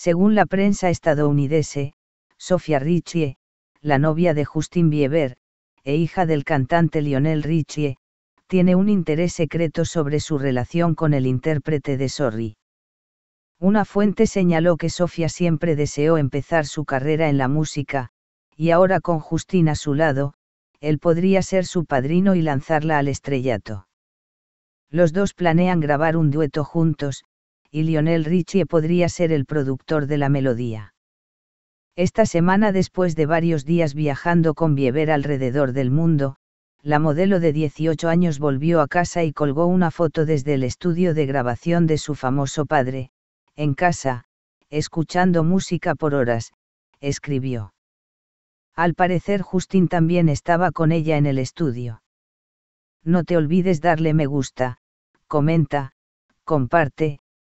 Según la prensa estadounidense, Sofia Richie, la novia de Justin Bieber, e hija del cantante Lionel Richie, tiene un interés secreto sobre su relación con el intérprete de Sorry. Una fuente señaló que Sofia siempre deseó empezar su carrera en la música, y ahora con Justin a su lado, él podría ser su padrino y lanzarla al estrellato. Los dos planean grabar un dueto juntos, y Lionel Richie podría ser el productor de la melodía. Esta semana después de varios días viajando con Bieber alrededor del mundo, la modelo de 18 años volvió a casa y colgó una foto desde el estudio de grabación de su famoso padre, en casa, escuchando música por horas, escribió. Al parecer Justin también estaba con ella en el estudio. No te olvides darle me gusta, comenta, comparte,